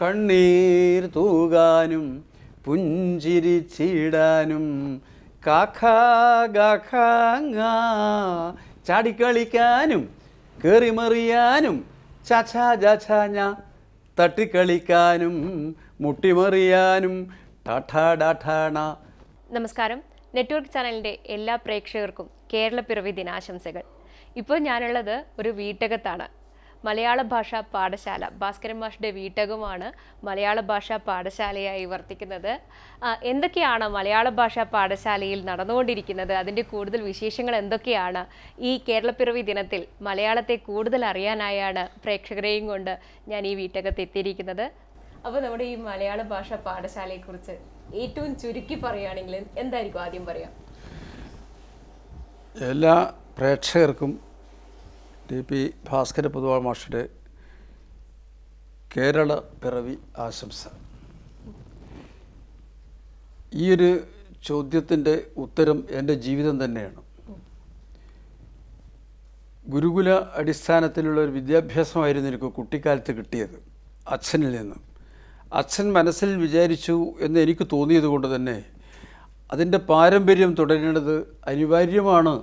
കണ്ണീർ തൂകാനും പുഞ്ചിരിച്ചിടാനും കാഖാഖാങ്ങ ചാടിക്കളിക്കാനും കയറിമറിയാനും ചാ ചാഞ്ഞ തട്ടിക്കളിക്കാനും മുട്ടിമറിയാനും നമസ്കാരം നെറ്റ്വർക്ക് ചാനലിൻ്റെ എല്ലാ പ്രേക്ഷകർക്കും കേരളപ്പിറവി ദിനാശംസകൾ ഇപ്പോൾ ഞാനുള്ളത് ഒരു വീട്ടകത്താണ് മലയാള ഭാഷാ പാഠശാല ഭാസ്കരൻ മാഷിൻ്റെ വീട്ടകമാണ് മലയാള ഭാഷാ പാഠശാലയായി വർത്തിക്കുന്നത് എന്തൊക്കെയാണ് മലയാള ഭാഷാ പാഠശാലയിൽ നടന്നുകൊണ്ടിരിക്കുന്നത് അതിൻ്റെ കൂടുതൽ വിശേഷങ്ങൾ എന്തൊക്കെയാണ് ഈ കേരളപ്പിറവി ദിനത്തിൽ മലയാളത്തെ കൂടുതൽ അറിയാനായാണ് പ്രേക്ഷകരെയും കൊണ്ട് ഞാൻ ഈ വീട്ടകത്ത് എത്തിയിരിക്കുന്നത് അപ്പോൾ നമ്മുടെ ഈ മലയാള ഭാഷ പാഠശാലയെക്കുറിച്ച് ഏറ്റവും ചുരുക്കി പറയുകയാണെങ്കിൽ എന്തായിരിക്കും ആദ്യം പറയാം എല്ലാ പ്രേക്ഷകർക്കും ടി പി ഭാസ്കര പൊതുവാൾ മാഷിയുടെ കേരള പിറവി ആശംസ ഈ ഒരു ചോദ്യത്തിൻ്റെ ഉത്തരം എൻ്റെ ജീവിതം തന്നെയാണ് ഗുരുകുല അടിസ്ഥാനത്തിലുള്ള ഒരു വിദ്യാഭ്യാസമായിരുന്നു എനിക്ക് കുട്ടിക്കാലത്ത് കിട്ടിയത് അച്ഛനിൽ നിന്ന് അച്ഛൻ മനസ്സിൽ വിചാരിച്ചു എന്ന് എനിക്ക് തോന്നിയത് കൊണ്ട് തന്നെ അതിൻ്റെ പാരമ്പര്യം തുടരേണ്ടത് അനിവാര്യമാണ്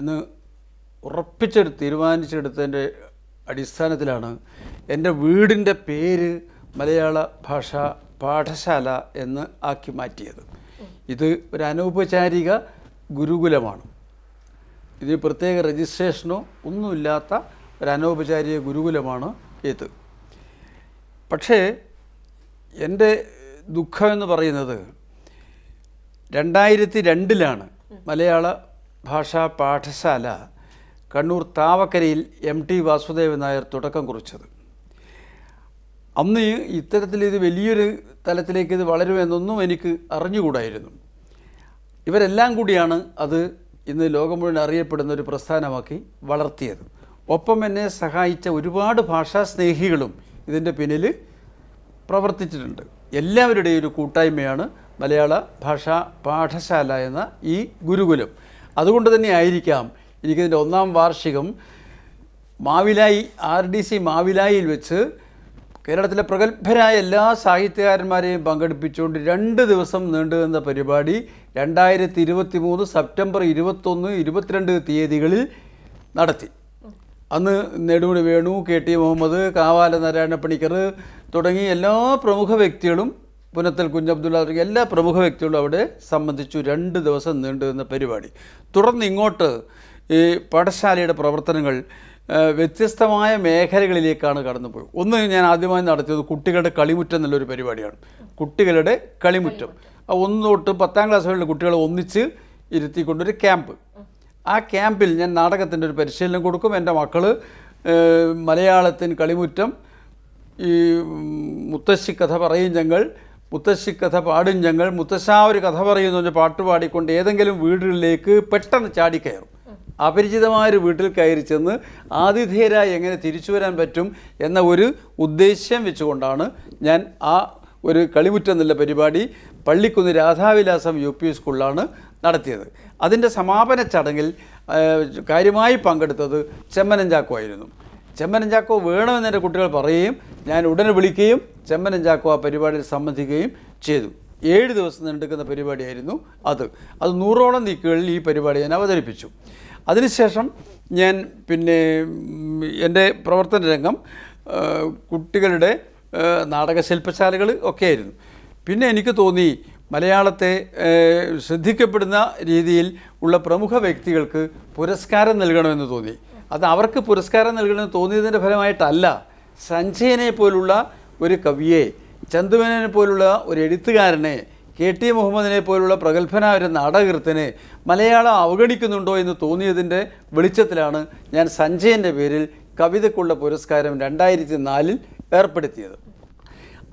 എന്ന് ഉറപ്പിച്ചെടു തീരുമാനിച്ചെടുത്തതിൻ്റെ അടിസ്ഥാനത്തിലാണ് എൻ്റെ വീടിൻ്റെ പേര് മലയാള ഭാഷ പാഠശാല എന്ന് ആക്കി മാറ്റിയത് ഇത് ഒരു അനൗപചാരിക ഗുരുകുലമാണ് ഇത് പ്രത്യേക രജിസ്ട്രേഷനോ ഒന്നുമില്ലാത്ത ഒരു അനൗപചാരിക ഗുരുകുലമാണ് ഇത് പക്ഷേ എൻ്റെ ദുഃഖമെന്ന് പറയുന്നത് രണ്ടായിരത്തി രണ്ടിലാണ് മലയാള ഭാഷാ പാഠശാല കണ്ണൂർ താവക്കരയിൽ എം ടി വാസുദേവൻ നായർ തുടക്കം കുറിച്ചത് അന്ന് ഇത്തരത്തിൽ ഇത് വലിയൊരു തലത്തിലേക്ക് ഇത് വളരുമെന്നൊന്നും എനിക്ക് അറിഞ്ഞുകൂടായിരുന്നു ഇവരെല്ലാം കൂടിയാണ് അത് ഇന്ന് ലോകം മുഴുവൻ അറിയപ്പെടുന്ന ഒരു പ്രസ്ഥാനമാക്കി വളർത്തിയത് ഒപ്പം എന്നെ സഹായിച്ച ഒരുപാട് ഭാഷാ സ്നേഹികളും ഇതിൻ്റെ പിന്നിൽ പ്രവർത്തിച്ചിട്ടുണ്ട് എല്ലാവരുടെയും ഒരു കൂട്ടായ്മയാണ് മലയാള ഭാഷാ പാഠശാല എന്ന ഈ ഗുരുകുലം അതുകൊണ്ട് തന്നെ ആയിരിക്കാം എനിക്കതിൻ്റെ ഒന്നാം വാർഷികം മാവിലായി ആർ ഡി സി മാവിലായിൽ വെച്ച് കേരളത്തിലെ പ്രഗത്ഭരായ എല്ലാ സാഹിത്യകാരന്മാരെയും പങ്കെടുപ്പിച്ചുകൊണ്ട് രണ്ട് ദിവസം നീണ്ടുവന്ന പരിപാടി രണ്ടായിരത്തി ഇരുപത്തി മൂന്ന് സെപ്റ്റംബർ ഇരുപത്തൊന്ന് ഇരുപത്തിരണ്ട് തീയതികളിൽ നടത്തി അന്ന് നെടുമുടി വേണു കെ ടി മുഹമ്മദ് കാവാല നാരായണ പണിക്കർ തുടങ്ങി എല്ലാ പ്രമുഖ വ്യക്തികളും പുനത്തൽ കുഞ്ഞബ്ദുള്ള തുടങ്ങിയ എല്ലാ പ്രമുഖ വ്യക്തികളും അവിടെ സംബന്ധിച്ചു രണ്ട് ദിവസം നീണ്ടുവന്ന പരിപാടി തുടർന്ന് ഇങ്ങോട്ട് ഈ പാഠശാലയുടെ പ്രവർത്തനങ്ങൾ വ്യത്യസ്തമായ മേഖലകളിലേക്കാണ് കടന്നുപോയത് ഒന്ന് ഞാൻ ആദ്യമായി നടത്തിയത് കുട്ടികളുടെ കളിമുറ്റം എന്നുള്ളൊരു പരിപാടിയാണ് കുട്ടികളുടെ കളിമുറ്റം ഒന്ന് തൊട്ട് പത്താം ക്ലാസ് വരെയുള്ള കുട്ടികളെ ഒന്നിച്ച് ഇരുത്തിക്കൊണ്ടൊരു ക്യാമ്പ് ആ ക്യാമ്പിൽ ഞാൻ നാടകത്തിൻ്റെ ഒരു പരിശീലനം കൊടുക്കും എൻ്റെ മക്കൾ മലയാളത്തിന് കളിമുറ്റം ഈ മുത്തശ്ശി കഥ പറയും ഞങ്ങൾ മുത്തശ്ശി കഥ പാടും ഞങ്ങൾ മുത്തശ്ശാ ഒരു കഥ പറയുന്നു പാട്ട് പാടിക്കൊണ്ട് ഏതെങ്കിലും വീടുകളിലേക്ക് പെട്ടെന്ന് ചാടിക്കയറും അപരിചിതമായൊരു വീട്ടിൽ കയറി ചെന്ന് ആതിഥേയരായി എങ്ങനെ തിരിച്ചു വരാൻ പറ്റും എന്ന ഒരു ഉദ്ദേശ്യം വെച്ചുകൊണ്ടാണ് ഞാൻ ആ ഒരു കളിമുറ്റം എന്നുള്ള പരിപാടി പള്ളിക്കുന്ന് രാധാവിലാസം യു പി സ്കൂളിലാണ് നടത്തിയത് അതിൻ്റെ സമാപന ചടങ്ങിൽ കാര്യമായി പങ്കെടുത്തത് ചെമ്മനഞ്ചാക്കോ ചാക്കോ ആയിരുന്നു ചെമ്മനം ചാക്കോ കുട്ടികൾ പറയുകയും ഞാൻ ഉടനെ വിളിക്കുകയും ചെമ്മനം ചാക്കോ ആ പരിപാടിയിൽ സംബന്ധിക്കുകയും ചെയ്തു ഏഴ് ദിവസം നീണ്ടെടുക്കുന്ന പരിപാടിയായിരുന്നു അത് അത് നൂറോളം നീക്കുകളിൽ ഈ പരിപാടി ഞാൻ അവതരിപ്പിച്ചു അതിനുശേഷം ഞാൻ പിന്നെ എൻ്റെ പ്രവർത്തന രംഗം കുട്ടികളുടെ നാടക ശില്പശാലകൾ ഒക്കെ ആയിരുന്നു പിന്നെ എനിക്ക് തോന്നി മലയാളത്തെ ശ്രദ്ധിക്കപ്പെടുന്ന രീതിയിൽ ഉള്ള പ്രമുഖ വ്യക്തികൾക്ക് പുരസ്കാരം നൽകണമെന്ന് തോന്നി അത് അവർക്ക് പുരസ്കാരം നൽകണമെന്ന് തോന്നിയതിൻ്റെ ഫലമായിട്ടല്ല സഞ്ജയനെ പോലുള്ള ഒരു കവിയെ ചന്ദുവനെ പോലുള്ള ഒരു എഴുത്തുകാരനെ കെ ടി മുഹമ്മദിനെ പോലുള്ള പ്രഗത്ഭനായ ഒരു നാടകൃത്തിന് മലയാളം അവഗണിക്കുന്നുണ്ടോ എന്ന് തോന്നിയതിൻ്റെ വെളിച്ചത്തിലാണ് ഞാൻ സഞ്ജയൻ്റെ പേരിൽ കവിതയ്ക്കുള്ള പുരസ്കാരം രണ്ടായിരത്തി നാലിൽ ഏർപ്പെടുത്തിയത്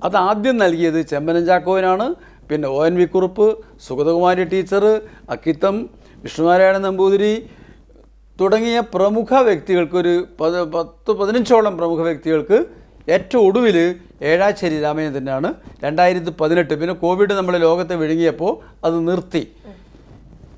അതാദ്യം നൽകിയത് ചെമ്പനം ചാക്കോവിനാണ് പിന്നെ O N V Kurup Sugathakumari teacher Akkitham Vishnunarayana Namboothiri തുടങ്ങിയ പ്രമുഖ വ്യക്തികൾക്കൊരു പത്ത് പതിനഞ്ചോളം പ്രമുഖ വ്യക്തികൾക്ക് ഏറ്റവും ഒടുവിൽ ഏഴാശ്ശേരി തന്നെയാണ് രണ്ടായിരത്തി പതിനെട്ട് പിന്നെ കോവിഡ് നമ്മളെ ലോകത്തെ വിഴുങ്ങിയപ്പോൾ അത് നിർത്തി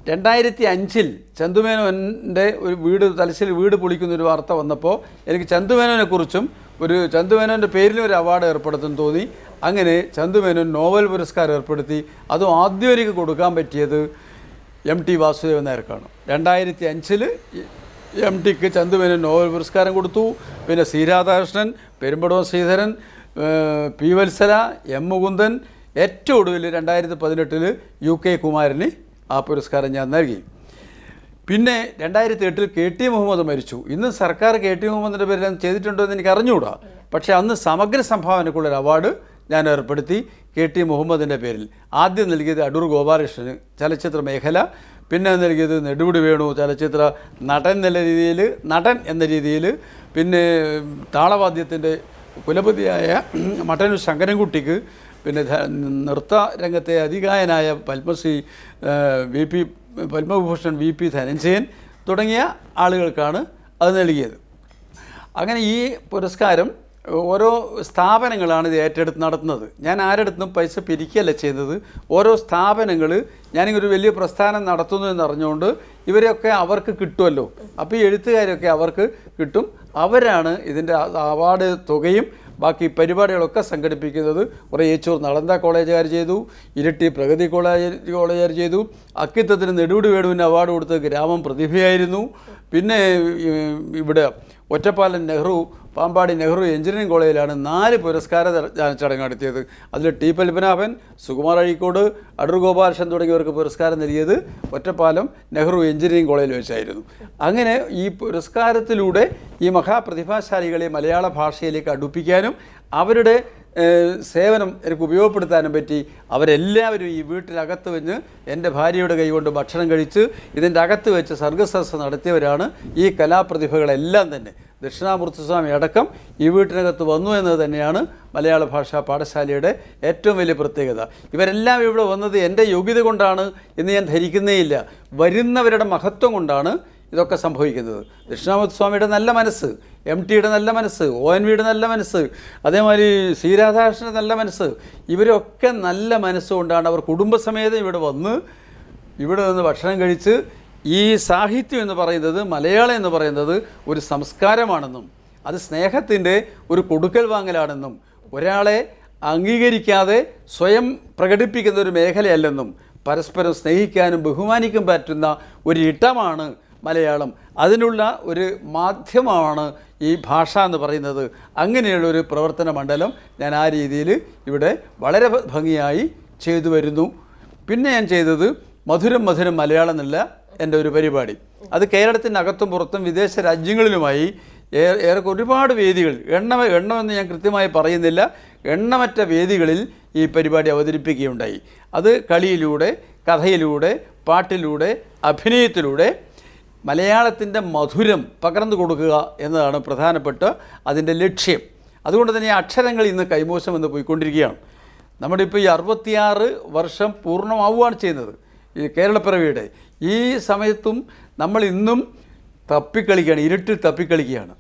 രണ്ടായിരത്തി അഞ്ചിൽ ചന്തുമേനോൻ്റെ ഒരു വീട് തലശ്ശേരി വീട് പൊളിക്കുന്ന ഒരു വാർത്ത വന്നപ്പോൾ എനിക്ക് കുറിച്ചും ഒരു ചന്തുമേനോൻ്റെ പേരിൽ ഒരു അവാർഡ് ഏർപ്പെടുത്തും തോന്നി അങ്ങനെ ചന്തുമേനോൻ നോവൽ പുരസ്കാരം ഏർപ്പെടുത്തി അതും ആദ്യം എനിക്ക് കൊടുക്കാൻ പറ്റിയത് എം ടി വാസുദേവൻ നായർക്കാണ് രണ്ടായിരത്തി അഞ്ചിൽ എം ടിക്ക് ചന്തുവിന് നോബൽ പുരസ്കാരം കൊടുത്തു പിന്നെ C Radhakrishnan Perumbadavam Sreedharan P Valsala M Mukundan ഏറ്റവും ഒടുവിൽ രണ്ടായിരത്തി പതിനെട്ടിൽ യു കെ കുമാരന് ആ പുരസ്കാരം ഞാൻ നൽകി പിന്നെ രണ്ടായിരത്തി എട്ടിൽ കെ ടി മുഹമ്മദ് മരിച്ചു ഇന്ന് സർക്കാർ കെ ടി മുഹമ്മദിൻ്റെ പേരിൽ ചെയ്തിട്ടുണ്ടോ എന്ന് എനിക്ക് അറിഞ്ഞുകൂടാ പക്ഷേ അന്ന് സമഗ്ര സംഭാവനയ്ക്കുള്ളൊരു അവാർഡ് ഞാൻ ഏർപ്പെടുത്തി കെ ടി മുഹമ്മദിൻ്റെ പേരിൽ ആദ്യം നൽകിയത് അടൂർ ഗോപാലകൃഷ്ണന് ചലച്ചിത്ര മേഖല പിന്നെ നൽകിയത് നെടുമുടി വേണു ചലച്ചിത്ര നടൻ എന്ന രീതിയിൽ നടൻ എന്ന രീതിയിൽ പിന്നെ താളവാദ്യത്തിൻ്റെ കുലപതിയായ മട്ടനു ശങ്കരൻകുട്ടിക്ക് പിന്നെ നൃത്ത രംഗത്തെ അധികായനായ Padmashri V P Padmabhushan V P Dhananjayan തുടങ്ങിയ ആളുകൾക്കാണ് അത് നൽകിയത് അങ്ങനെ ഈ പുരസ്കാരം ഓരോ സ്ഥാപനങ്ങളാണ് ഇത് ഏറ്റെടുത്ത് നടത്തുന്നത് ഞാൻ ആരെടുത്തും പൈസ പിരിക്കുകയല്ല ചെയ്യുന്നത് ഓരോ സ്ഥാപനങ്ങൾ ഞാനിങ്ങനെ ഒരു വലിയ പ്രസ്ഥാനം നടത്തുന്നു എന്നറിഞ്ഞുകൊണ്ട് ഇവരെയൊക്കെ അവർക്ക് കിട്ടുമല്ലോ അപ്പോൾ ഈ എഴുത്തുകാരൊക്കെ അവർക്ക് കിട്ടും അവരാണ് ഇതിൻ്റെ അവാർഡ് തുകയും ബാക്കി പരിപാടികളൊക്കെ സംഘടിപ്പിക്കുന്നത് കുറേ ഏച്ചൂർ നളന്ദ കോളേജുകാർ ചെയ്തു ഇരട്ടി പ്രഗതി കോളേജ് കോളേജുകാർ ചെയ്തു അക്കിത്തത്തിന് നെടുവിട് വേണുവിന് അവാർഡ് കൊടുത്ത ഗ്രാമം പ്രതിഭയായിരുന്നു പിന്നെ ഇവിടെ ഒറ്റപ്പാലം നെഹ്റു പാമ്പാടി നെഹ്റു എഞ്ചിനീയറിംഗ് കോളേജിലാണ് നാല് പുരസ്കാര ചടങ്ങ് നടത്തിയത് അതിൽ ടി പത്മനാഭൻ സുകുമാർ അഴീക്കോട് അടൂർ ഗോപാലകൃഷ്ണൻ തുടങ്ങിയവർക്ക് പുരസ്കാരം നൽകിയത് ഒറ്റപ്പാലം നെഹ്റു എഞ്ചിനീയറിംഗ് കോളേജിൽ വെച്ചായിരുന്നു അങ്ങനെ ഈ പുരസ്കാരത്തിലൂടെ ഈ മഹാപ്രതിഭാശാലികളെ മലയാള ഭാഷയിലേക്ക് അടുപ്പിക്കാനും അവരുടെ സേവനം എനിക്ക് ഉപയോഗപ്പെടുത്താനും പറ്റി അവരെല്ലാവരും ഈ വീട്ടിലകത്ത് വെഞ്ഞ് എൻ്റെ ഭാര്യയുടെ കൈകൊണ്ട് ഭക്ഷണം കഴിച്ച് ഇതിൻ്റെ അകത്ത് വെച്ച് സർഗസസ് നടത്തിയവരാണ് ഈ കലാപ്രതിഭകളെല്ലാം തന്നെ ദക്ഷിണാമൂർത്തിസ്വാമി അടക്കം ഈ വീട്ടിനകത്ത് വന്നു എന്നത് തന്നെയാണ് മലയാള ഭാഷാ പാഠശാലയുടെ ഏറ്റവും വലിയ പ്രത്യേകത ഇവരെല്ലാം ഇവിടെ വന്നത് എൻ്റെ യോഗ്യത കൊണ്ടാണ് എന്ന് ഞാൻ ധരിക്കുന്നേയില്ല വരുന്നവരുടെ മഹത്വം കൊണ്ടാണ് ഇതൊക്കെ സംഭവിക്കുന്നത് ദക്ഷിണാമൂർത്തി സ്വാമിയുടെ നല്ല മനസ്സ് എം ടിയുടെ നല്ല മനസ്സ് ഒ എൻ വിയുടെ നല്ല മനസ്സ് അതേമാതിരി ശ്രീരാധാകൃഷ്ണൻ്റെ നല്ല മനസ്സ് ഇവരൊക്കെ നല്ല മനസ്സുകൊണ്ടാണ് അവർ കുടുംബസമേതം ഇവിടെ വന്ന് ഇവിടെ നിന്ന് ഭക്ഷണം കഴിച്ച് ഈ സാഹിത്യം എന്ന് പറയുന്നത് മലയാളം എന്ന് പറയുന്നത് ഒരു സംസ്കാരമാണെന്നും അത് സ്നേഹത്തിൻ്റെ ഒരു കൊടുക്കൽ വാങ്ങലാണെന്നും ഒരാളെ അംഗീകരിക്കാതെ സ്വയം പ്രകടിപ്പിക്കുന്ന ഒരു മേഖലയല്ലെന്നും പരസ്പരം സ്നേഹിക്കാനും ബഹുമാനിക്കാൻ പറ്റുന്ന ഒരു ഇട്ടമാണ് മലയാളം അതിനുള്ള ഒരു മാധ്യമമാണ് ഈ ഭാഷ എന്ന് പറയുന്നത് അങ്ങനെയുള്ളൊരു പ്രവർത്തന മണ്ഡലം ഞാൻ ആ രീതിയിൽ ഇവിടെ വളരെ ഭംഗിയായി ചെയ്തു വരുന്നു പിന്നെ ഞാൻ ചെയ്തത് മധുരം മധുരം മലയാളം എന്നല്ല എൻ്റെ ഒരു പരിപാടി അത് കേരളത്തിനകത്തും പുറത്തും വിദേശ രാജ്യങ്ങളിലുമായി ഏറെ ഒരുപാട് വേദികൾ എണ്ണ എണ്ണമെന്ന് ഞാൻ കൃത്യമായി പറയുന്നില്ല എണ്ണമറ്റ വേദികളിൽ ഈ പരിപാടി അവതരിപ്പിക്കുകയുണ്ടായി അത് കളിയിലൂടെ കഥയിലൂടെ പാട്ടിലൂടെ അഭിനയത്തിലൂടെ മലയാളത്തിൻ്റെ മധുരം പകർന്നു കൊടുക്കുക എന്നതാണ് പ്രധാനപ്പെട്ട അതിൻ്റെ ലക്ഷ്യം അതുകൊണ്ട് തന്നെ അക്ഷരങ്ങൾ ഇന്ന് കൈമോശം എന്ന് പോയിക്കൊണ്ടിരിക്കുകയാണ് നമ്മുടെ ഇപ്പോൾ ഈ അറുപത്തിയാറ് വർഷം പൂർണ്ണമാവുകയാണ് ചെയ്യുന്നത് ഈ കേരളപ്പിറവിയുടെ ഈ സമയത്തും നമ്മൾ ഇന്നും തപ്പിക്കളിക്കുകയാണ് ഇരുട്ടിൽ തപ്പിക്കളിക്കുകയാണ്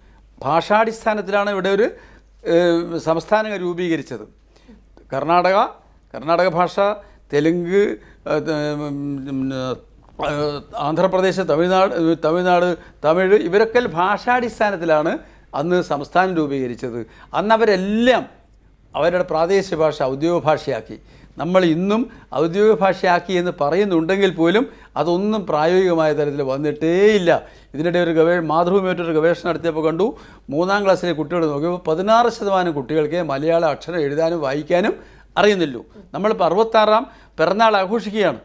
ഭാഷാടിസ്ഥാനത്തിലാണ് ഇവിടെ ഒരു സംസ്ഥാനം രൂപീകരിച്ചത് കർണാടക കർണാടക ഭാഷ തെലുങ്ക് ആന്ധ്രാപ്രദേശ് തമിഴ്നാട് തമിഴ്നാട് തമിഴ് ഇവരൊക്കെ ഭാഷാടിസ്ഥാനത്തിലാണ് അന്ന് സംസ്ഥാനം രൂപീകരിച്ചത് അന്ന് അവരെല്ലാം അവരുടെ പ്രാദേശിക ഭാഷ ഔദ്യോഗിക ഭാഷയാക്കി നമ്മൾ ഇന്നും ഔദ്യോഗിക ഭാഷയാക്കി എന്ന് പറയുന്നുണ്ടെങ്കിൽ പോലും അതൊന്നും പ്രായോഗികമായ തരത്തിൽ വന്നിട്ടേയില്ല ഇതിനിടെ ഒരു ഗവേ മാതൃഭൂമിയായിട്ടൊരു ഗവേഷണം നടത്തിയപ്പോൾ കണ്ടു മൂന്നാം ക്ലാസ്സിലെ കുട്ടികൾ നോക്കിയപ്പോൾ പതിനാറ് ശതമാനം കുട്ടികൾക്ക് മലയാള അക്ഷരം എഴുതാനും വായിക്കാനും അറിയുന്നില്ലു നമ്മളിപ്പോൾ അറുപത്താറാം പിറന്നാൾ ആഘോഷിക്കുകയാണ്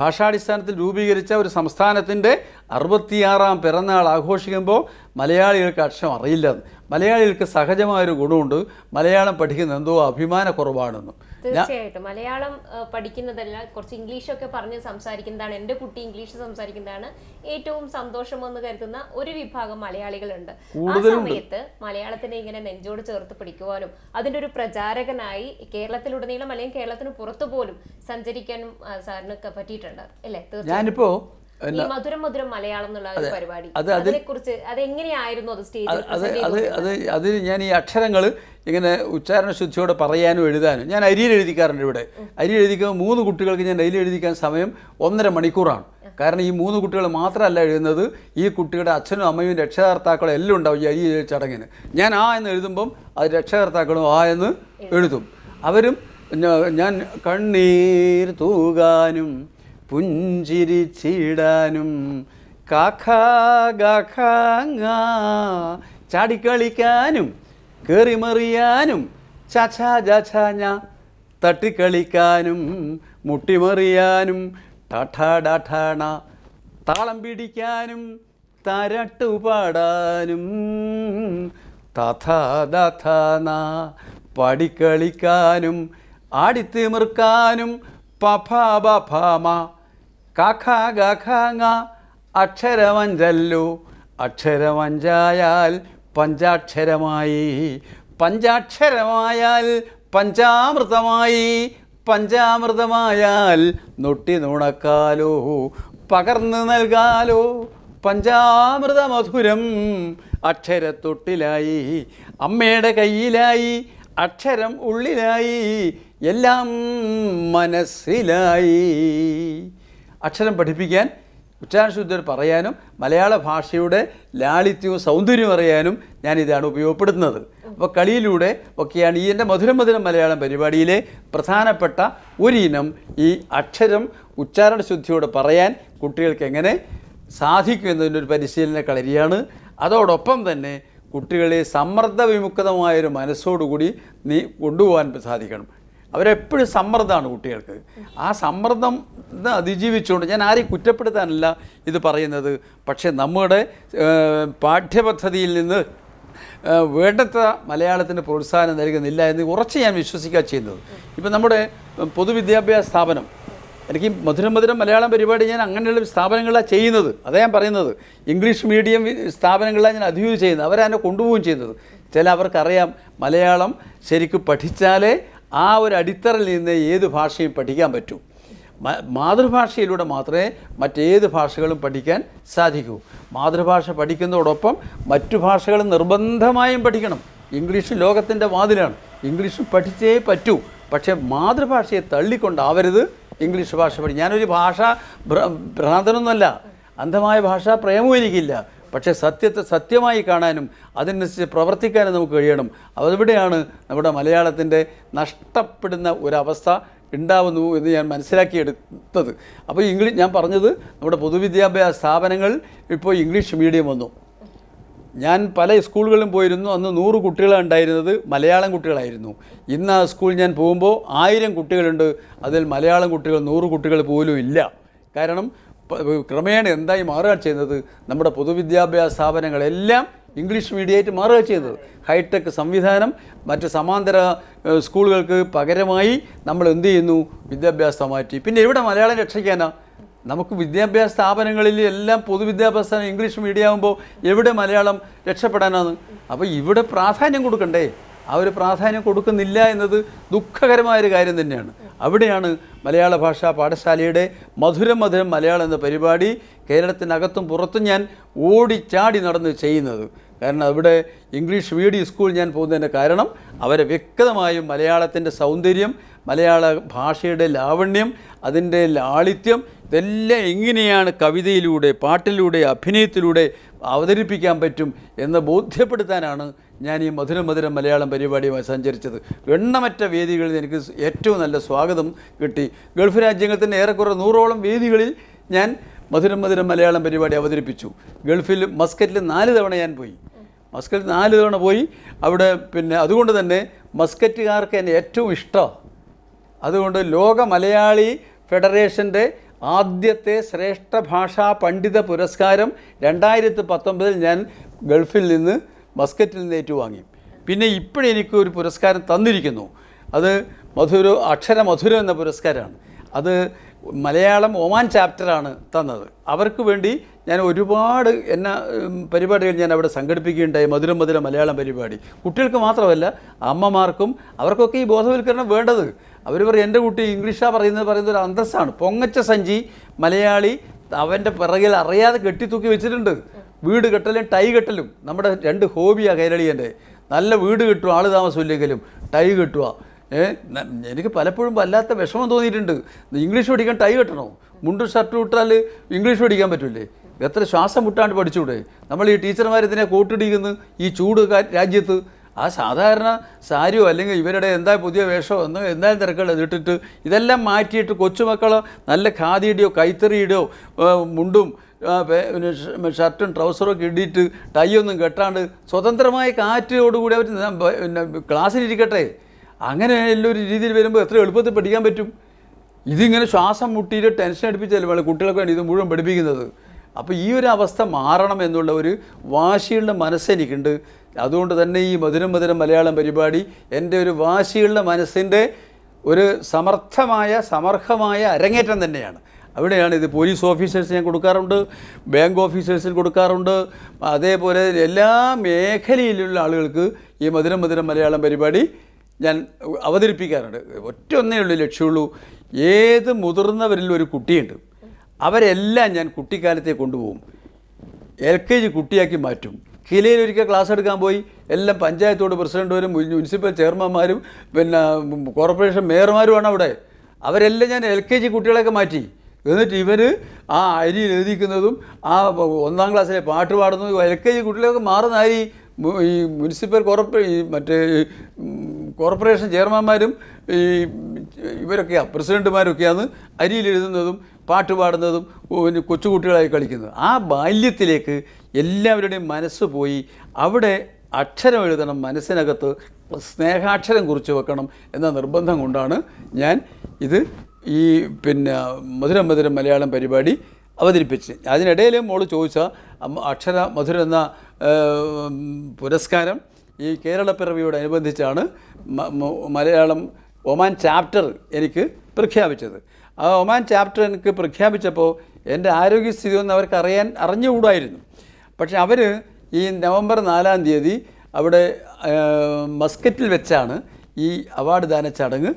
ഭാഷാടിസ്ഥാനത്തിൽ രൂപീകരിച്ച ഒരു സംസ്ഥാനത്തിൻ്റെ അറുപത്തിയാറാം പിറന്നാൾ ആഘോഷിക്കുമ്പോൾ മലയാളികൾക്ക് അക്ഷരം അറിയില്ലെന്ന് മലയാളികൾക്ക് സഹജമായൊരു ഗുണമുണ്ട് മലയാളം പഠിക്കുന്ന എന്തോ അഭിമാനക്കുറവാണെന്നും തീർച്ചയായിട്ടും മലയാളം പഠിക്കുന്നതല്ല കുറച്ച് ഇംഗ്ലീഷ് ഒക്കെ പറഞ്ഞ് സംസാരിക്കുന്നതാണ് എൻ്റെ കുട്ടി ഇംഗ്ലീഷ് സംസാരിക്കുന്നതാണ് ഏറ്റവും എന്ന് കരുതുന്ന ഒരു വിഭാഗം മലയാളികളുണ്ട് ആ സമയത്ത് മലയാളത്തിനെ ഇങ്ങനെ നെഞ്ചോട് ചേർത്ത് പിടിക്കുവാനും അതിൻ്റെ ഒരു പ്രചാരകനായി കേരളത്തിലുടനീളം അല്ലെങ്കിൽ കേരളത്തിന് പുറത്തു പോലും സഞ്ചരിക്കാനും സാറിന് പറ്റിയിട്ടുണ്ട് അല്ലേ തീർച്ചയായും മലയാളം പരിപാടി അത് എങ്ങനെയായിരുന്നു അത് അത് അത് അതിൽ ഞാൻ ഈ അക്ഷരങ്ങൾ ഇങ്ങനെ ഉച്ചാരണ ശുദ്ധിയോടെ പറയാനും എഴുതാനും ഞാൻ അരിയിൽ എഴുതിക്കാറുണ്ട് ഇവിടെ അരി എഴുതിക്കുമ്പോൾ മൂന്ന് കുട്ടികൾക്ക് ഞാൻ അരി എഴുതിക്കാൻ സമയം ഒന്നര മണിക്കൂറാണ് കാരണം ഈ മൂന്ന് കുട്ടികൾ മാത്രമല്ല എഴുതുന്നത് ഈ കുട്ടിയുടെ അച്ഛനും അമ്മയും രക്ഷകർത്താക്കളും എല്ലാം ഉണ്ടാവും ഈ അരി ചടങ്ങിന് ഞാൻ ആ എന്ന് എഴുതുമ്പം അത് രക്ഷകർത്താക്കളും ആ എന്ന് എഴുതും അവരും ഞാൻ കണ്ണീർ തൂകാനും പുഞ്ചിരിച്ചിടാനും കാഖാ ചാടിക്കളിക്കാനും കയറിമറിയാനും ചാച്ചാ ചാച്ചാ ഞാൻ തട്ടിക്കളിക്കാനും മുട്ടിമറിയാനും ടാഠാടാഠാണ താളം പിടിക്കാനും തരട്ടുപാടാനും തഥാ ദഥാന പാടിക്കളിക്കാനും ആടിത്തിമിർക്കാനും പഫ ബഫാമ കാഖ ഗഖ ങ അക്ഷരമഞ്ചല്ലു അക്ഷരമഞ്ചായാൽ പഞ്ചാക്ഷരമായി പഞ്ചാക്ഷരമായാൽ പഞ്ചാമൃതമായി പഞ്ചാമൃതമായാൽ നൊട്ടി നുണക്കാലോ പകർന്നു നൽകാലോ പഞ്ചാമൃത മധുരം അക്ഷരത്തൊട്ടിലായി അമ്മയുടെ കയ്യിലായി അക്ഷരം ഉള്ളിലായി എല്ലാം മനസ്സിലായി അക്ഷരം പഠിപ്പിക്കാൻ ഉച്ചാരണശുദ്ധർ പറയാനും മലയാള ഭാഷയുടെ ലാളിത്യവും സൗന്ദര്യവും അറിയാനും ഞാൻ ഇതാണ് ഉപയോഗപ്പെടുത്തുന്നത് അപ്പോൾ കളിയിലൂടെ ഒക്കെയാണ് ഈ എൻ്റെ മധുരം മധുരം മലയാളം പരിപാടിയിലെ പ്രധാനപ്പെട്ട ഒരിനം ഈ അക്ഷരം ഉച്ചാരണ ശുദ്ധിയോടെ പറയാൻ കുട്ടികൾക്ക് എങ്ങനെ സാധിക്കും എന്നതിൻ്റെ ഒരു പരിശീലന കളരിയാണ് അതോടൊപ്പം തന്നെ കുട്ടികളെ സമ്മർദ്ദ വിമുക്തമായൊരു മനസ്സോടുകൂടി നീ കൊണ്ടുപോകാൻ സാധിക്കണം അവരെപ്പോഴും സമ്മർദ്ദമാണ് കുട്ടികൾക്ക് ആ സമ്മർദ്ദം അതിജീവിച്ചുകൊണ്ട് ഞാൻ ആരെയും കുറ്റപ്പെടുത്താനല്ല ഇത് പറയുന്നത് പക്ഷേ നമ്മുടെ പാഠ്യപദ്ധതിയിൽ നിന്ന് വേണ്ടത്ര മലയാളത്തിന് പ്രോത്സാഹനം നൽകുന്നില്ല എന്ന് ഉറച്ച് ഞാൻ വിശ്വസിക്കുക ചെയ്യുന്നത് ഇപ്പം നമ്മുടെ പൊതുവിദ്യാഭ്യാസ സ്ഥാപനം എനിക്ക് മധുരം മധുരം മലയാളം പരിപാടി ഞാൻ അങ്ങനെയുള്ള സ്ഥാപനങ്ങളാണ് ചെയ്യുന്നത് അതാ ഞാൻ പറയുന്നത് ഇംഗ്ലീഷ് മീഡിയം സ്ഥാപനങ്ങളാണ് ഞാൻ അധികവും ചെയ്യുന്നത് അവരതിനെ കൊണ്ടുപോവുകയും ചെയ്യുന്നത് ചില അവർക്കറിയാം മലയാളം ശരിക്കും പഠിച്ചാലേ ആ ഒരു അടിത്തറയിൽ നിന്ന് ഏത് ഭാഷയും പഠിക്കാൻ പറ്റൂ മാതൃഭാഷയിലൂടെ മാത്രമേ മറ്റേത് ഭാഷകളും പഠിക്കാൻ സാധിക്കൂ മാതൃഭാഷ പഠിക്കുന്നതോടൊപ്പം മറ്റു ഭാഷകൾ നിർബന്ധമായും പഠിക്കണം ഇംഗ്ലീഷ് ലോകത്തിൻ്റെ വാതിലാണ് ഇംഗ്ലീഷ് പഠിച്ചേ പറ്റൂ പക്ഷേ മാതൃഭാഷയെ തള്ളിക്കൊണ്ടാവരുത് ഇംഗ്ലീഷ് ഭാഷ പഠി ഞാനൊരു ഭാഷ ഭ്രാന്തനൊന്നുമല്ല അന്ധമായ ഭാഷാ പ്രേമവും എനിക്കില്ല പക്ഷേ സത്യത്തെ സത്യമായി കാണാനും അതിനനുസരിച്ച് പ്രവർത്തിക്കാനും നമുക്ക് കഴിയണം അതെവിടെയാണ് നമ്മുടെ മലയാളത്തിൻ്റെ നഷ്ടപ്പെടുന്ന ഒരവസ്ഥ ഉണ്ടാവുന്നു എന്ന് ഞാൻ മനസ്സിലാക്കിയെടുത്തത് അപ്പോൾ ഇംഗ്ലീഷ് ഞാൻ പറഞ്ഞത് നമ്മുടെ പൊതുവിദ്യാഭ്യാസ സ്ഥാപനങ്ങൾ ഇപ്പോൾ ഇംഗ്ലീഷ് മീഡിയം വന്നു ഞാൻ പല സ്കൂളുകളിലും പോയിരുന്നു അന്ന് നൂറ് കുട്ടികളാണ് ഉണ്ടായിരുന്നത് മലയാളം കുട്ടികളായിരുന്നു ഇന്ന് ആ സ്കൂൾ ഞാൻ പോകുമ്പോൾ ആയിരം കുട്ടികളുണ്ട് അതിൽ മലയാളം കുട്ടികൾ നൂറ് കുട്ടികൾ പോലും ഇല്ല കാരണം ക്രമേണ എന്തായി മാറുക ചെയ്യുന്നത് നമ്മുടെ പൊതുവിദ്യാഭ്യാസ സ്ഥാപനങ്ങളെല്ലാം ഇംഗ്ലീഷ് മീഡിയമായിട്ട് മാറുക ചെയ്തത് ഹൈടെക് സംവിധാനം മറ്റ് സമാന്തര സ്കൂളുകൾക്ക് പകരമായി നമ്മൾ എന്ത് ചെയ്യുന്നു വിദ്യാഭ്യാസം മാറ്റി പിന്നെ എവിടെ മലയാളം രക്ഷിക്കാനാ നമുക്ക് വിദ്യാഭ്യാസ സ്ഥാപനങ്ങളിൽ എല്ലാം പൊതുവിദ്യാഭ്യാസ ഇംഗ്ലീഷ് മീഡിയ ആകുമ്പോൾ എവിടെ മലയാളം രക്ഷപ്പെടാനാണ് അപ്പോൾ ഇവിടെ പ്രാധാന്യം കൊടുക്കണ്ടേ ആ ഒരു പ്രാധാന്യം കൊടുക്കുന്നില്ല എന്നത് ദുഃഖകരമായ ഒരു കാര്യം തന്നെയാണ് അവിടെയാണ് മലയാള ഭാഷാ പാഠശാലയുടെ മധുരം മധുരം മലയാളം എന്ന പരിപാടി കേരളത്തിനകത്തും പുറത്തും ഞാൻ ഓടിച്ചാടി നടന്ന് ചെയ്യുന്നത് കാരണം അവിടെ ഇംഗ്ലീഷ് മീഡിയം സ്കൂൾ ഞാൻ പോകുന്നതിൻ്റെ കാരണം അവരെ വ്യക്തമായും മലയാളത്തിൻ്റെ സൗന്ദര്യം മലയാള ഭാഷയുടെ ലാവണ്യം അതിൻ്റെ ലാളിത്യം ഇതെല്ലാം എങ്ങനെയാണ് കവിതയിലൂടെ പാട്ടിലൂടെ അഭിനയത്തിലൂടെ അവതരിപ്പിക്കാൻ പറ്റും എന്ന് ബോധ്യപ്പെടുത്താനാണ് ഞാൻ ഈ മധുര മധുര മലയാളം പരിപാടിയുമായി സഞ്ചരിച്ചത് എണ്ണമറ്റ വേദികളിൽ എനിക്ക് ഏറ്റവും നല്ല സ്വാഗതം കിട്ടി ഗൾഫ് രാജ്യങ്ങൾ തന്നെ ഏറെക്കുറെ നൂറോളം വേദികളിൽ ഞാൻ മധുര മധുര മലയാളം പരിപാടി അവതരിപ്പിച്ചു ഗൾഫിൽ മസ്കറ്റിൽ നാല് തവണ ഞാൻ പോയി മസ്കറ്റിൽ നാല് തവണ പോയി അവിടെ പിന്നെ അതുകൊണ്ട് തന്നെ മസ്കറ്റുകാർക്ക് എന്നെ ഏറ്റവും ഇഷ്ടമാണ് അതുകൊണ്ട് ലോക മലയാളി ഫെഡറേഷൻ്റെ ആദ്യത്തെ ശ്രേഷ്ഠ ഭാഷാ പണ്ഡിത പുരസ്കാരം രണ്ടായിരത്തി പത്തൊമ്പതിൽ ഞാൻ ഗൾഫിൽ നിന്ന് മസ്കറ്റിൽ നിന്ന് ഏറ്റുവാങ്ങി പിന്നെ ഇപ്പോഴെനിക്ക് എനിക്ക് ഒരു പുരസ്കാരം തന്നിരിക്കുന്നു അത് മധുര അക്ഷര മധുര എന്ന പുരസ്കാരമാണ് അത് മലയാളം ഒമാൻ ചാപ്റ്ററാണ് തന്നത് അവർക്ക് വേണ്ടി ഞാൻ ഒരുപാട് എന്ന പരിപാടികൾ ഞാൻ അവിടെ സംഘടിപ്പിക്കുകയുണ്ടായി മധുരം മധുര മലയാളം പരിപാടി കുട്ടികൾക്ക് മാത്രമല്ല അമ്മമാർക്കും അവർക്കൊക്കെ ഈ ബോധവൽക്കരണം വേണ്ടത് അവർ പറയും എൻ്റെ കുട്ടി ഇംഗ്ലീഷാണ് പറയുന്നത് പറയുന്നത് ഒരു അന്തസ്സാണ് പൊങ്ങച്ച സഞ്ചി മലയാളി അവൻ്റെ പിറകിൽ അറിയാതെ കെട്ടിത്തൂക്കി വെച്ചിട്ടുണ്ട് വീട് കെട്ടലും ടൈ കെട്ടലും നമ്മുടെ രണ്ട് ഹോബിയാണ് കൈരളിയൻ്റെ നല്ല വീട് കിട്ടും ആൾ താമസമില്ലെങ്കിലും ടൈ കിട്ടുക എനിക്ക് പലപ്പോഴും വല്ലാത്ത വിഷമം തോന്നിയിട്ടുണ്ട് ഇംഗ്ലീഷ് പഠിക്കാൻ ടൈ കെട്ടണോ മുണ്ടും ഷർട്ടും ഇട്ടാൽ ഇംഗ്ലീഷ് പഠിക്കാൻ പറ്റില്ലേ എത്ര ശ്വാസം മുട്ടാണ്ട് പഠിച്ചുകൂടെ നമ്മൾ ഈ ടീച്ചർമാർ ഇതിനെ കോട്ടിടിക്കുന്നു ഈ ചൂട് രാജ്യത്ത് ആ സാധാരണ സാരിയോ അല്ലെങ്കിൽ ഇവരുടെ എന്താ പുതിയ വേഷമോ എന്നോ എന്തായാലും തിരക്കുകൾ ഇതിട്ടിട്ട് ഇതെല്ലാം മാറ്റിയിട്ട് കൊച്ചുമക്കൾ നല്ല ഖാദിയുടെയോ കൈത്തറിയുടെയോ മുണ്ടും പിന്നെ ഷർട്ടും ട്രൗസറും ഒക്കെ ഇടിയിട്ട് ടൈയൊന്നും കെട്ടാണ്ട് സ്വതന്ത്രമായ കാറ്റോടുകൂടി അവർ പിന്നെ ക്ലാസ്സിലിരിക്കട്ടെ അങ്ങനെ ഒരു രീതിയിൽ വരുമ്പോൾ എത്ര എളുപ്പത്തിൽ പഠിക്കാൻ പറ്റും ഇതിങ്ങനെ ശ്വാസം മുട്ടിയിട്ട് ടെൻഷൻ അടിപ്പിച്ചല്ലേ കുട്ടികളൊക്കെ ഇത് മുഴുവൻ പഠിപ്പിക്കുന്നത് അപ്പോൾ ഈ ഒരു അവസ്ഥ മാറണം എന്നുള്ള ഒരു വാശിയുള്ള മനസ്സെനിക്കുണ്ട് അതുകൊണ്ട് തന്നെ ഈ മധുരം മധുരം മലയാളം പരിപാടി എൻ്റെ ഒരു വാശിയുള്ള മനസ്സിൻ്റെ ഒരു സമർത്ഥമായ സമർഹമായ അരങ്ങേറ്റം തന്നെയാണ് അവിടെയാണ് ഇത് പോലീസ് ഓഫീസേഴ്സ് ഞാൻ കൊടുക്കാറുണ്ട് ബാങ്ക് ഓഫീസേഴ്സിന് കൊടുക്കാറുണ്ട് അതേപോലെ എല്ലാ മേഖലയിലുള്ള ആളുകൾക്ക് ഈ മധുരം മധുരം മലയാളം പരിപാടി ഞാൻ അവതരിപ്പിക്കാറുണ്ട് ഒറ്റ ഒന്നേ ഉള്ളൂ ലക്ഷ്യമുള്ളൂ ഏത് മുതിർന്നവരിൽ ഒരു കുട്ടിയുണ്ട് അവരെല്ലാം ഞാൻ കുട്ടിക്കാലത്തെ കൊണ്ടുപോകും എൽ കെ ജി കുട്ടിയാക്കി മാറ്റും കിലയിൽ ഒരിക്കൽ ക്ലാസ് എടുക്കാൻ പോയി എല്ലാം പഞ്ചായത്തോട് പ്രസിഡൻറ്റുമാരും മുനിസിപ്പൽ ചെയർമാന്മാരും പിന്നെ കോർപ്പറേഷൻ മേയർമാരുമാണ് അവിടെ അവരെല്ലാം ഞാൻ എൽ കെ ജി കുട്ടികളൊക്കെ മാറ്റി എന്നിട്ട് ഇവര് ആ അരി എഴുതിക്കുന്നതും ആ ഒന്നാം ക്ലാസ്സിലെ പാട്ട് പാടുന്നതും എൽ കെ ജി കുട്ടികളൊക്കെ മാറുന്ന ഈ മുനിസിപ്പൽ കോർപ്പറേ മറ്റേ കോർപ്പറേഷൻ ചെയർമാന്മാരും ഈ ഇവരൊക്കെയാണ് പ്രസിഡൻറ്റുമാരൊക്കെയാണ് അരിയിലെഴുതുന്നതും പാട്ട് പാടുന്നതും പിന്നെ കൊച്ചുകുട്ടികളായി കളിക്കുന്നത് ആ ബാല്യത്തിലേക്ക് എല്ലാവരുടെയും മനസ്സ് പോയി അവിടെ അക്ഷരം എഴുതണം മനസ്സിനകത്ത് സ്നേഹാക്ഷരം കുറിച്ച് വെക്കണം എന്ന നിർബന്ധം കൊണ്ടാണ് ഞാൻ ഇത് ഈ പിന്നെ മധുരം മധുരം മലയാളം പരിപാടി അവതരിപ്പിച്ച് അതിനിടയിൽ മോൾ ചോദിച്ച അക്ഷര മധുരം എന്ന പുരസ്കാരം ഈ കേരളപ്പിറവിയോടനുബന്ധിച്ചാണ് മലയാളം ഒമാൻ ചാപ്റ്റർ എനിക്ക് പ്രഖ്യാപിച്ചത് ആ ഒമാൻ ചാപ്റ്റർ എനിക്ക് പ്രഖ്യാപിച്ചപ്പോൾ എൻ്റെ ആരോഗ്യസ്ഥിതി ഒന്നും അവർക്ക് അറിയാൻ അറിഞ്ഞുകൂടായിരുന്നു പക്ഷെ അവർ ഈ നവംബർ നാലാം തീയതി അവിടെ മസ്കറ്റിൽ വെച്ചാണ് ഈ അവാർഡ് ദാന ചടങ്ങ്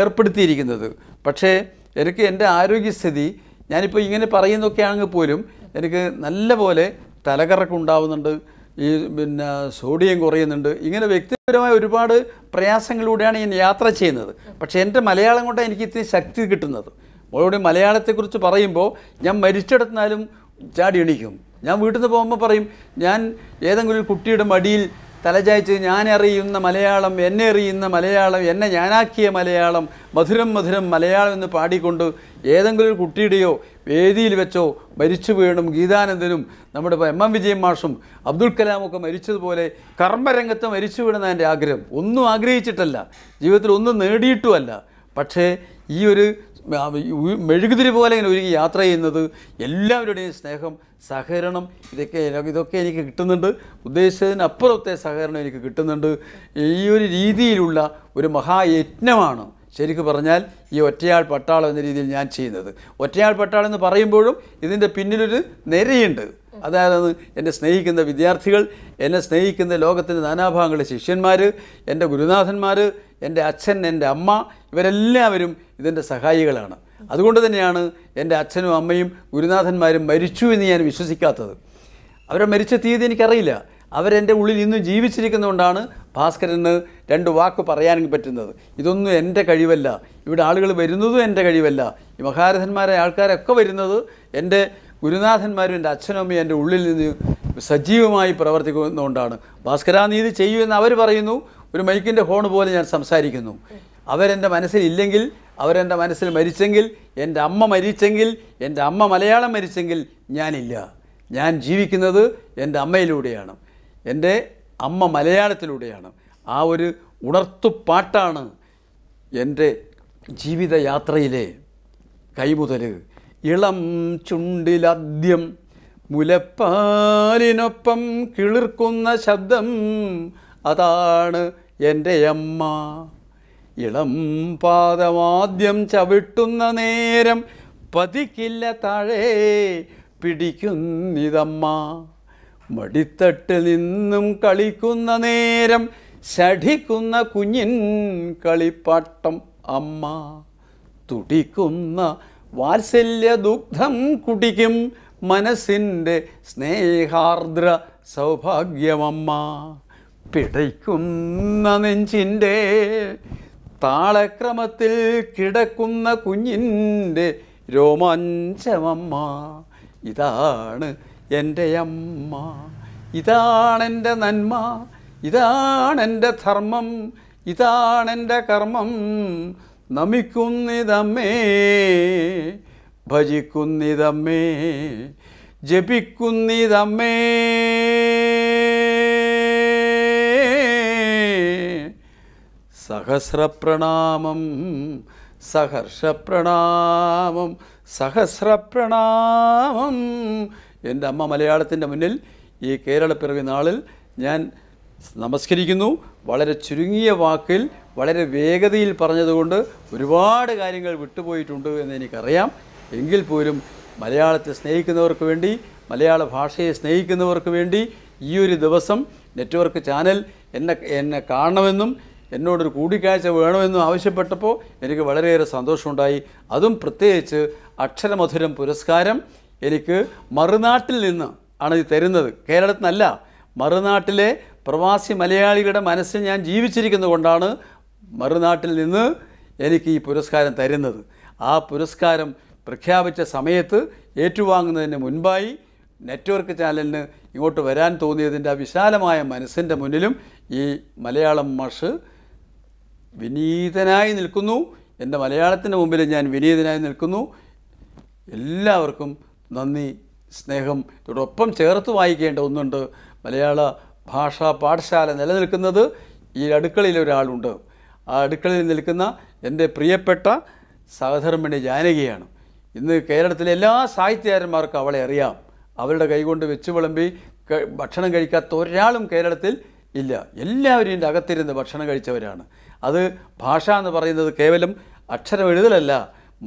ഏർപ്പെടുത്തിയിരിക്കുന്നത് പക്ഷേ എനിക്ക് എൻ്റെ ആരോഗ്യസ്ഥിതി ഞാനിപ്പോൾ ഇങ്ങനെ പറയുന്നൊക്കെയാണെങ്കിൽ പോലും എനിക്ക് നല്ലപോലെ തലകറക്കുണ്ടാവുന്നുണ്ട് ഈ പിന്നെ സോഡിയം കുറയുന്നുണ്ട് ഇങ്ങനെ വ്യക്തിപരമായ ഒരുപാട് പ്രയാസങ്ങളിലൂടെയാണ് ഞാൻ യാത്ര ചെയ്യുന്നത് പക്ഷേ എൻ്റെ മലയാളം കൊണ്ട് എനിക്ക് ഇത്തിരി ശക്തി കിട്ടുന്നത് മോളോട് മലയാളത്തെക്കുറിച്ച് പറയുമ്പോൾ ഞാൻ മരിച്ചെടുത്താലും ചാടി എണീക്കും ഞാൻ വീട്ടിൽ നിന്ന് പോകുമ്പോൾ പറയും ഞാൻ ഏതെങ്കിലും ഒരു കുട്ടിയുടെ മടിയിൽ തലചായ്ച്ച് ഞാനറിയുന്ന മലയാളം എന്നെ അറിയുന്ന മലയാളം എന്നെ ഞാനാക്കിയ മലയാളം മധുരം മധുരം മലയാളം എന്ന് പാടിക്കൊണ്ട് ഏതെങ്കിലും ഒരു കുട്ടിയുടെയോ വേദിയിൽ വെച്ചോ മരിച്ചു വീണും ഗീതാനന്ദനും നമ്മുടെ എം എം വിജയൻ മാഷും അബ്ദുൽ കലാമൊക്കെ മരിച്ചതുപോലെ കർമ്മരംഗത്ത് മരിച്ചു വീണെന്ന എൻ്റെ ആഗ്രഹം ഒന്നും ആഗ്രഹിച്ചിട്ടല്ല ജീവിതത്തിൽ ഒന്നും നേടിയിട്ടുമല്ല പക്ഷേ ഈ ഒരു മെഴുകുതിരി പോലെ ഇങ്ങനെ ഒരുങ്ങി യാത്ര ചെയ്യുന്നത് എല്ലാവരുടെയും സ്നേഹം സഹകരണം ഇതൊക്കെ ഇതൊക്കെ എനിക്ക് കിട്ടുന്നുണ്ട് ഉദ്ദേശിച്ചതിനപ്പുറത്തെ സഹകരണം എനിക്ക് കിട്ടുന്നുണ്ട് ഈ ഒരു രീതിയിലുള്ള ഒരു മഹായജ്ഞമാണ് ശരിക്കു പറഞ്ഞാൽ ഈ ഒറ്റയാൾ പട്ടാളം എന്ന രീതിയിൽ ഞാൻ ചെയ്യുന്നത് ഒറ്റയാൾ പട്ടാളം എന്ന് പറയുമ്പോഴും ഇതിൻ്റെ പിന്നിലൊരു നിരയുണ്ട് അതായത് എന്നെ സ്നേഹിക്കുന്ന വിദ്യാർത്ഥികൾ എന്നെ സ്നേഹിക്കുന്ന ലോകത്തിൻ്റെ നാനാഭാഗങ്ങളിലെ ശിഷ്യന്മാർ എൻ്റെ ഗുരുനാഥന്മാർ എൻ്റെ അച്ഛൻ എൻ്റെ അമ്മ ഇവരെല്ലാവരും ഇതിൻ്റെ സഹായികളാണ് അതുകൊണ്ട് തന്നെയാണ് എൻ്റെ അച്ഛനും അമ്മയും ഗുരുനാഥന്മാരും മരിച്ചു എന്ന് ഞാൻ വിശ്വസിക്കാത്തത് അവരെ മരിച്ച തീയതി എനിക്കറിയില്ല അവരെൻ്റെ ഉള്ളിൽ ഇന്നും ജീവിച്ചിരിക്കുന്നതുകൊണ്ടാണ് ഭാസ്കരന് രണ്ട് വാക്ക് പറയാൻ പറ്റുന്നത് ഇതൊന്നും എൻ്റെ കഴിവല്ല ഇവിടെ ആളുകൾ വരുന്നതും എൻ്റെ കഴിവല്ല ഈ മഹാരഥന്മാരായ ആൾക്കാരൊക്കെ വരുന്നത് എൻ്റെ ഗുരുനാഥന്മാരും എൻ്റെ അച്ഛനമ്മയും എൻ്റെ ഉള്ളിൽ നിന്ന് സജീവമായി പ്രവർത്തിക്കുന്നതുകൊണ്ടാണ് ഭാസ്കരാനീതി ചെയ്യൂ എന്ന് അവർ പറയുന്നു ഒരു മൈക്കിൻ്റെ ഹോൺ പോലെ ഞാൻ സംസാരിക്കുന്നു അവരെൻ്റെ മനസ്സിലില്ലെങ്കിൽ അവരെൻ്റെ മനസ്സിൽ മരിച്ചെങ്കിൽ എൻ്റെ അമ്മ മരിച്ചെങ്കിൽ എൻ്റെ അമ്മ മലയാളം മരിച്ചെങ്കിൽ ഞാനില്ല ഞാൻ ജീവിക്കുന്നത് എൻ്റെ അമ്മയിലൂടെയാണ് എൻ്റെ അമ്മ മലയാളത്തിലൂടെയാണ് ആ ഒരു ഉണർത്തുപാട്ടാണ് എൻ്റെ ജീവിതയാത്രയിലെ കൈമുതൽ ഇളം ചുണ്ടിലാദ്യം മുലപ്പാലിനൊപ്പം കിളിർക്കുന്ന ശബ്ദം അതാണ് എൻ്റെ അമ്മ ഇളം പാദമാദ്യം ചവിട്ടുന്ന നേരം പതിക്കില്ല താഴേ പിടിക്കുന്നിതമ്മ മടിത്തട്ട് നിന്നും കളിക്കുന്ന നേരം ഷഠിക്കുന്ന കുഞ്ഞിൻ കളിപ്പാട്ടം അമ്മ തുടിക്കുന്ന വാത്സല്യദുഗ്ധം കുടിക്കും മനസ്സിൻ്റെ സ്നേഹാർദ്ര സൗഭാഗ്യമമ്മ പിടയ്ക്കുന്ന നെഞ്ചിൻ്റെ താളക്രമത്തിൽ കിടക്കുന്ന കുഞ്ഞിൻ്റെ രോമാഞ്ചമമ്മ ഇതാണ് എൻ്റെ അമ്മ ഇതാണെൻ്റെ നന്മ ഇതാണെൻ്റെ ധർമ്മം ഇതാണെൻ്റെ കർമ്മം നമിക്കുന്നിതമ്മേ ഭജിക്കുന്നിതമ്മേ ജപിക്കുന്നിതമ്മേ സഹസ്രപ്രണാമം സഹർഷപ്രണാമം സഹസ്രപ്രണാമം എൻ്റെ അമ്മ മലയാളത്തിൻ്റെ മുന്നിൽ ഈ കേരളപ്പിറവി നാളിൽ ഞാൻ നമസ്കരിക്കുന്നു വളരെ ചുരുങ്ങിയ വാക്കിൽ വളരെ വേഗതയിൽ പറഞ്ഞതുകൊണ്ട് ഒരുപാട് കാര്യങ്ങൾ വിട്ടുപോയിട്ടുണ്ട് എന്ന് എനിക്കറിയാം എങ്കിൽ പോലും മലയാളത്തെ സ്നേഹിക്കുന്നവർക്ക് വേണ്ടി മലയാള ഭാഷയെ സ്നേഹിക്കുന്നവർക്ക് വേണ്ടി ഈ ഒരു ദിവസം നെറ്റ്വർക്ക് ചാനൽ എന്നെ എന്നെ കാണണമെന്നും എന്നോടൊരു കൂടിക്കാഴ്ച വേണമെന്നും ആവശ്യപ്പെട്ടപ്പോൾ എനിക്ക് വളരെയേറെ സന്തോഷമുണ്ടായി അതും പ്രത്യേകിച്ച് അക്ഷരമധുരം പുരസ്കാരം എനിക്ക് മറുനാട്ടിൽ നിന്ന് ആണ് ഇത് തരുന്നത് കേരളത്തിൽ നിന്നല്ല മറുനാട്ടിലെ പ്രവാസി മലയാളികളുടെ മനസ്സിൽ ഞാൻ ജീവിച്ചിരിക്കുന്നത് കൊണ്ടാണ് മറുനാട്ടിൽ നിന്ന് എനിക്ക് ഈ പുരസ്കാരം തരുന്നത് ആ പുരസ്കാരം പ്രഖ്യാപിച്ച സമയത്ത് ഏറ്റുവാങ്ങുന്നതിന് മുൻപായി നെറ്റ്വർക്ക് ചാനലിന് ഇങ്ങോട്ട് വരാൻ തോന്നിയതിൻ്റെ ആ വിശാലമായ മനസ്സിൻ്റെ മുന്നിലും ഈ മലയാളം മാഷ് വിനീതനായി നിൽക്കുന്നു എൻ്റെ മലയാളത്തിൻ്റെ മുമ്പിൽ ഞാൻ വിനീതനായി നിൽക്കുന്നു എല്ലാവർക്കും നന്ദി സ്നേഹം ഇതോടൊപ്പം ചേർത്ത് വായിക്കേണ്ട ഒന്നുണ്ട് മലയാള ഭാഷാ പാഠശാല നിലനിൽക്കുന്നത് ഈ അടുക്കളയിൽ ഒരാളുണ്ട് ആ അടുക്കളയിൽ നിൽക്കുന്ന എൻ്റെ പ്രിയപ്പെട്ട സഹധർമ്മിണി ജാനകിയാണ് ഇന്ന് കേരളത്തിലെ എല്ലാ സാഹിത്യകാരന്മാർക്കും അവളെ അറിയാം അവരുടെ കൈകൊണ്ട് വെച്ച് വിളമ്പി ഭക്ഷണം കഴിക്കാത്ത ഒരാളും കേരളത്തിൽ ഇല്ല എല്ലാവരും ഇതിൻ്റെ അകത്തിരുന്ന് ഭക്ഷണം കഴിച്ചവരാണ് അത് ഭാഷ എന്ന് പറയുന്നത് കേവലം അക്ഷരം എഴുതലല്ല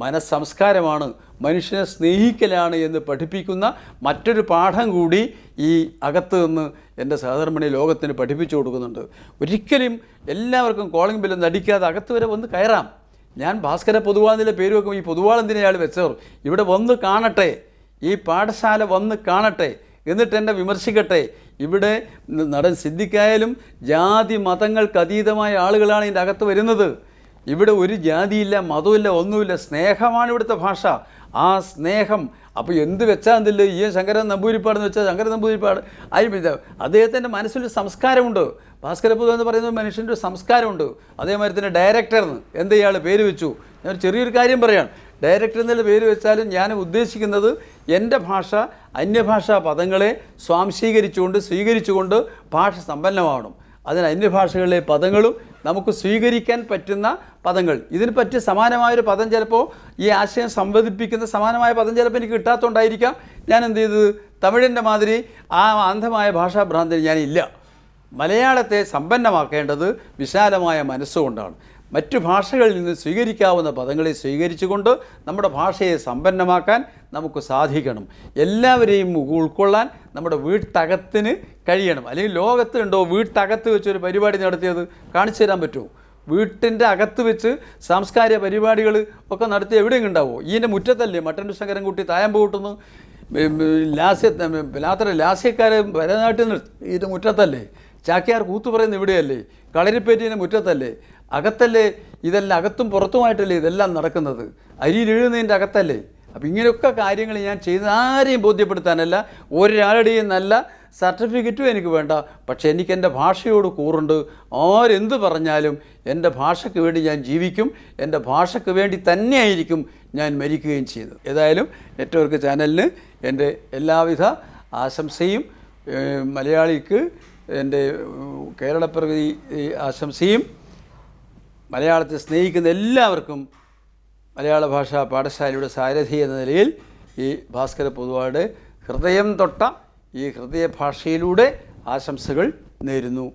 മനസ്സംസ്കാരമാണ് മനുഷ്യനെ സ്നേഹിക്കലാണ് എന്ന് പഠിപ്പിക്കുന്ന മറ്റൊരു പാഠം കൂടി ഈ അകത്ത് നിന്ന് എൻ്റെ സഹധർമ്മണി ലോകത്തിന് പഠിപ്പിച്ചു കൊടുക്കുന്നുണ്ട് ഒരിക്കലും എല്ലാവർക്കും കോളിംഗ് ബില്ലൊന്നും അടിക്കാതെ അകത്ത് വരെ വന്ന് കയറാം ഞാൻ ഭാസ്കര പൊതുവാളിൻ്റെ പേര് വെക്കും ഈ പൊതുവാളെന്തിനെ അയാൾ വെച്ചവർ ഇവിടെ വന്ന് കാണട്ടെ ഈ പാഠശാല വന്ന് കാണട്ടെ എന്നിട്ട് എന്നെ വിമർശിക്കട്ടെ ഇവിടെ നടൻ സിദ്ധിക്കായാലും ജാതി മതങ്ങൾക്ക് അതീതമായ ആളുകളാണ് ഇതിൻ്റെ അകത്ത് വരുന്നത് ഇവിടെ ഒരു ജാതിയില്ല മതമില്ല ഒന്നുമില്ല സ്നേഹമാണ് ഇവിടുത്തെ ഭാഷ ആ സ്നേഹം അപ്പോൾ എന്ത് വെച്ചാൽ എന്തില്ല ഈ ശങ്കരൻ നമ്പൂരിപ്പാടെന്ന് വെച്ചാൽ ശങ്കരൻ നമ്പൂരിപ്പാട് അതിൽ അദ്ദേഹത്തിൻ്റെ മനസ്സിലൊരു സംസ്കാരമുണ്ട് ഭാസ്കരപുരം എന്ന് പറയുന്ന മനുഷ്യൻ്റെ ഒരു സംസ്കാരമുണ്ട് അതേമാതിരി തന്നെ ഡയറക്ടർന്ന് എന്ത് ഇയാൾ പേര് വെച്ചു ഞാൻ ചെറിയൊരു കാര്യം പറയാം ഡയറക്ടർ എന്നുള്ള പേര് വെച്ചാലും ഞാൻ ഉദ്ദേശിക്കുന്നത് എൻ്റെ ഭാഷ അന്യഭാഷാ പദങ്ങളെ സ്വാംശീകരിച്ചുകൊണ്ട് സ്വീകരിച്ചുകൊണ്ട് ഭാഷ സമ്പന്നമാവണം അതിന് അന്യഭാഷകളിലെ ഭാഷകളിലെ പദങ്ങളും നമുക്ക് സ്വീകരിക്കാൻ പറ്റുന്ന പദങ്ങൾ ഇതിന് പറ്റിയ സമാനമായൊരു പദം ചിലപ്പോൾ ഈ ആശയം സംവദിപ്പിക്കുന്ന സമാനമായ പദം ചിലപ്പോൾ എനിക്ക് കിട്ടാത്തതുകൊണ്ടായിരിക്കാം ഞാൻ എന്ത് ചെയ്തത് തമിഴിൻ്റെ മാതിരി ആ അന്ധമായ ഭാഷാഭ്രാന്തി ഞാനില്ല മലയാളത്തെ സമ്പന്നമാക്കേണ്ടത് വിശാലമായ മനസ്സുകൊണ്ടാണ് മറ്റു ഭാഷകളിൽ നിന്ന് സ്വീകരിക്കാവുന്ന പദങ്ങളെ സ്വീകരിച്ചുകൊണ്ട് നമ്മുടെ ഭാഷയെ സമ്പന്നമാക്കാൻ നമുക്ക് സാധിക്കണം എല്ലാവരെയും ഉൾക്കൊള്ളാൻ നമ്മുടെ വീട്ടകത്തിന് കഴിയണം അല്ലെങ്കിൽ ലോകത്തുണ്ടോ വീട്ടകത്ത് വെച്ചൊരു പരിപാടി നടത്തിയത് കാണിച്ചു തരാൻ പറ്റുമോ വീട്ടിൻ്റെ അകത്ത് വെച്ച് സാംസ്കാരിക പരിപാടികൾ ഒക്കെ നടത്തി എവിടെയെങ്കിലും ഉണ്ടാവുമോ ഈൻ്റെ മുറ്റത്തല്ലേ ശങ്കരൻ ശങ്കരൻകുട്ടി തായമ്പ് കൂട്ടുന്നു ലാസ്യ ലാത്ര ലാസ്യക്കാരെ ഭരതനാട്യം ഇതിൻ്റെ മുറ്റത്തല്ലേ ചാക്യാർ കൂത്തു പറയുന്ന ഇവിടെയല്ലേ കളരിപ്പേറ്റിൻ്റെ മുറ്റത്തല്ലേ അകത്തല്ലേ ഇതെല്ലാം അകത്തും പുറത്തുമായിട്ടല്ലേ ഇതെല്ലാം നടക്കുന്നത് അരിയിലെഴുതുന്നതിൻ്റെ അകത്തല്ലേ അപ്പം ഇങ്ങനെയൊക്കെ കാര്യങ്ങൾ ഞാൻ ചെയ്ത് ആരെയും ബോധ്യപ്പെടുത്താനല്ല ഒരാളുടെയും നല്ല സർട്ടിഫിക്കറ്റും എനിക്ക് വേണ്ട പക്ഷേ എനിക്ക് എൻ്റെ ഭാഷയോട് കൂറുണ്ട് ആരെന്ത് പറഞ്ഞാലും എൻ്റെ ഭാഷയ്ക്ക് വേണ്ടി ഞാൻ ജീവിക്കും എൻ്റെ ഭാഷയ്ക്ക് വേണ്ടി തന്നെയായിരിക്കും ഞാൻ മരിക്കുകയും ചെയ്തത് ഏതായാലും നെറ്റ്വർക്ക് ചാനലിന് എൻ്റെ എല്ലാവിധ ആശംസയും മലയാളിക്ക് എൻ്റെ കേരളപ്രകൃതി ആശംസയും മലയാളത്തെ സ്നേഹിക്കുന്ന എല്ലാവർക്കും മലയാള ഭാഷാ പാഠശാലയുടെ സാരഥി എന്ന നിലയിൽ ഈ ഭാസ്കര പൊതുവാട് ഹൃദയം തൊട്ട ഈ ഹൃദയഭാഷയിലൂടെ ആശംസകൾ നേരുന്നു